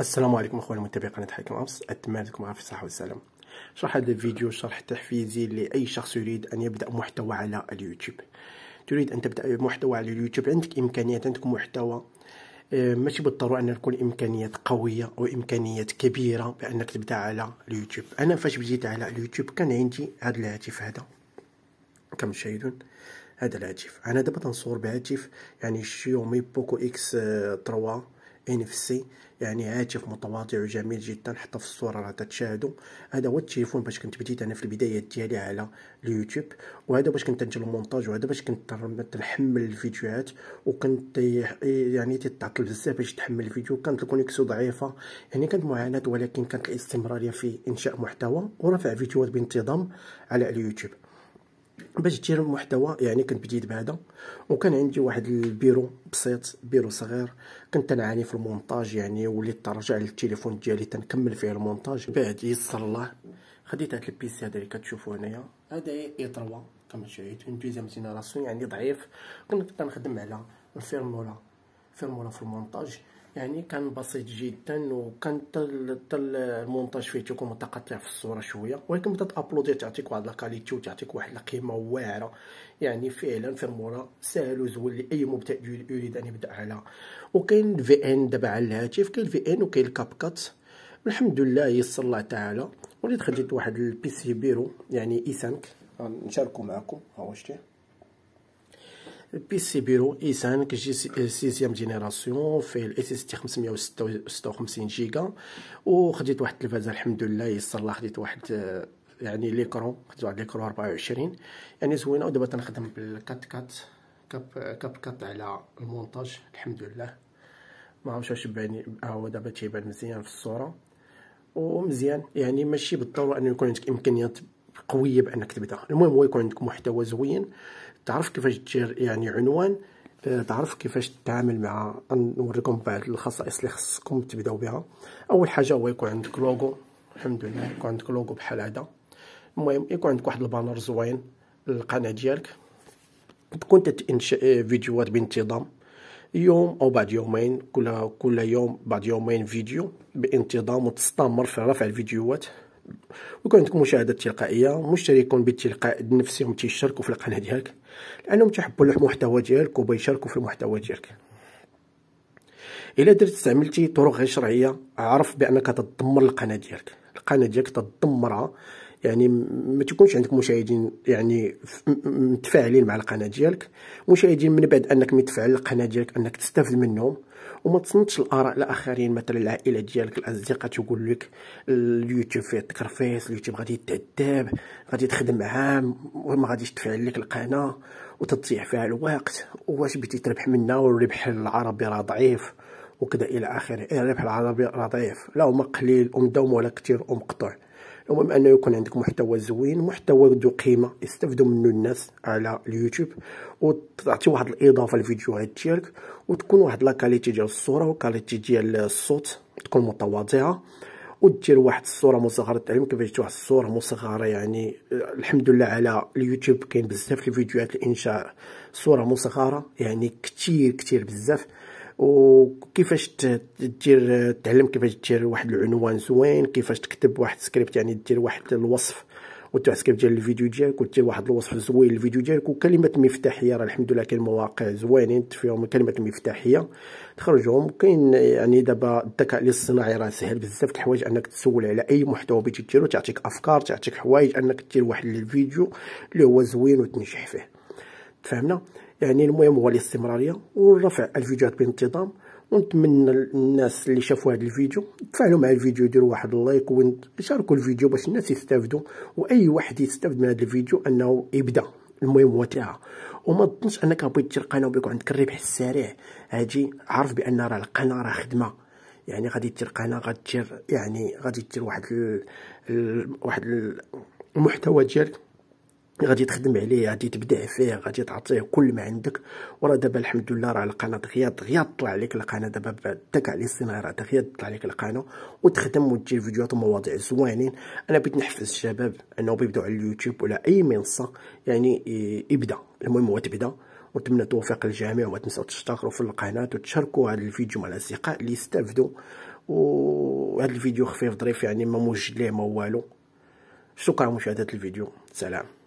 السلام عليكم اخواني متابعي قناه حكم امس اتمنى لكم في الصحه والسلام شرح هذا الفيديو شرح تحفيزي لاي شخص يريد ان يبدا محتوى على اليوتيوب تريد ان تبدا محتوى على اليوتيوب عندك امكانيات عندك محتوى آه، ماشي بالضروره ان تكون امكانيات قويه او امكانيات كبيره بانك تبدا على اليوتيوب انا فاش بديت على اليوتيوب كان عندي هذا الهاتف هذا كما تشاهدون هذا الهاتف انا دابا تنصور بهاتف يعني شيومي بوكو اكس 3 آه، NFC يعني هاتف متواضع وجميل جدا حتى في الصوره راه تتشاهدوا هذا هو التليفون باش كنت بديت انا في البدايه ديالي على اليوتيوب وهذا باش كنت ندير المونتاج وهذا باش كنت نحمل الفيديوهات وكنت يعني تتعطل بزاف باش تحمل الفيديو كانت الكونيكسيون ضعيفه يعني كانت معاناه ولكن كانت الاستمراريه في انشاء محتوى ورفع فيديوهات بانتظام على اليوتيوب باش دير محتوى يعني كنت بديت بهذا وكان عندي واحد البيرو بسيط بيرو صغير كنت تنعاني في المونتاج يعني وليت ترجع للتليفون ديالي تنكمل فيه المونتاج بعد يسر الله خديت هاد البيسي هذا اللي كتشوفوا هنايا هذا اي 3 كما شريت اون دوزيام جينيراسيون يعني ضعيف كنت كنخدم على الفيرمولا فيرمولا في المونتاج يعني كان بسيط جدا وكان حتى المونتاج فيه تيكون متقطع في الصوره شويه ولكن بدات تابلودي تعطيك واحد لاكاليتي وتعطيك واحد القيمه واعره يعني فعلا في المورا ساهل وزوين لاي مبتدئ يريد ان يبدا على وكاين في ان دابا على الهاتف كاين في ان وكاين الكاب كات الحمد لله يسر الله تعالى وليت خديت واحد البيسي بيرو يعني اي e 5 نشاركو معكم ها هو شتيه البي سي بيرو ايسان كيجي سيزيام جينيراسيون فيه الاس اس تي 556 جيجا وخديت واحد التلفازه الحمد لله يسر الله خديت واحد آه، يعني ليكرون خديت واحد ليكرون 24 يعني زوينه ودابا تنخدم بالكات كات كاب كاب كات على المونتاج الحمد لله ما عرفتش واش باني ها آه، هو دابا تيبان مزيان في الصوره ومزيان يعني ماشي بالضروره انه يكون عندك امكانيات قويه بانك تبدا المهم هو يكون عندك محتوى زوين تعرف كيفاش تجير يعني عنوان آه، تعرف كيفاش تتعامل مع نوريكم بعض الخصائص اللي خصكم تبداو بها اول حاجه هو يكون عندك لوغو الحمد لله يكون عندك لوغو بحال هذا المهم يكون عندك واحد البانر زوين للقناه ديالك تكون تنشئ آه، فيديوهات بانتظام يوم او بعد يومين كل كل يوم بعد يومين فيديو بانتظام وتستمر في رفع الفيديوهات ويكون عندكم مشاهده تلقائيه مشتركون بالتلقاء نفسهم تيشاركوا في القناه ديالك لانهم تيحبوا المحتوى ديالك وبيشاركوا في المحتوى ديالك الا درت استعملتي طرق غير شرعيه عرف بانك تدمر القناه ديالك القناه ديالك تدمرها يعني ما تكونش عندك مشاهدين يعني متفاعلين مع القناه ديالك مشاهدين من بعد انك متفاعل القناه ديالك انك تستافد منهم وما تصنتش الاراء الاخرين مثلا العائله ديالك الاصدقاء تقول لك اليوتيوب فيه تكرفيس اليوتيوب غادي يتعذب غادي تخدم عام وما غاديش تفعل لك القناه وتضيع فيها الوقت واش بغيتي تربح منها والربح العربي راه ضعيف وكذا الى اخره إيه، الربح العربي راه ضعيف لا هما قليل ام دوم ولا كثير ام المهم انه يكون عندك محتوى زوين محتوى ذو قيمه يستافدوا منه الناس على اليوتيوب وتعطي واحد الاضافه للفيديوهات ديالك وتكون واحد لا كاليتي ديال الصوره وكاليتي ديال الصوت تكون متواضعه ودير واحد الصوره مصغره تعلم كيفاش واحد الصوره مصغره يعني آه، الحمد لله على اليوتيوب كاين بزاف الفيديوهات الانشاء صوره مصغره يعني كثير كثير بزاف وكيفاش تدير تعلم كيفاش دير واحد العنوان زوين كيفاش تكتب واحد السكريبت يعني دير واحد الوصف وانت واحد السكريبت ديال الفيديو ديالك ودير واحد الوصف زوين للفيديو ديالك وكلمات مفتاحيه راه الحمد لله كاين مواقع زوينين فيهم كلمه مفتاحيه تخرجهم كاين يعني دابا الذكاء الاصطناعي راه سهل بزاف الحوايج انك تسول على اي محتوى بغيتي ديرو تعطيك افكار تعطيك حوايج انك دير واحد الفيديو اللي هو زوين وتنجح فيه تفهمنا يعني المهم هو الاستمراريه ورفع الفيديوهات بانتظام ونتمنى الناس اللي شافوا هذا الفيديو تفاعلوا مع الفيديو ديروا واحد اللايك وشاركوا الفيديو باش الناس يستافدوا واي واحد يستافد من هذا الفيديو انه يبدا المهم هو تاعها وما تظنش انك بغيت تدير قناه وبيكون عندك الربح السريع هاجي عارف بان راه القناه راه خدمه يعني غادي دير قناه غادي يعني غادي دير واحد الـ الـ واحد المحتوى ديالك غادي تخدم عليه غادي تبدع فيه غادي تعطيه كل ما عندك وراه دابا الحمد لله راه على القناه دغيا دغيا طلع عليك القناه دابا بعد على لي راه طلع عليك القناه وتخدم وتجي فيديوهات ومواضيع زوينين انا بغيت نحفز الشباب انهم يبداو على اليوتيوب ولا اي منصه يعني يبدا المهم هو تبدا ونتمنى توفيق الجميع وما تنساو تشتركوا في القناه وتشاركوا هذا الفيديو مع الاصدقاء اللي يستافدوا وهذا الفيديو خفيف ظريف يعني ما موجد ليه ما والو شكرا مشاهده الفيديو سلام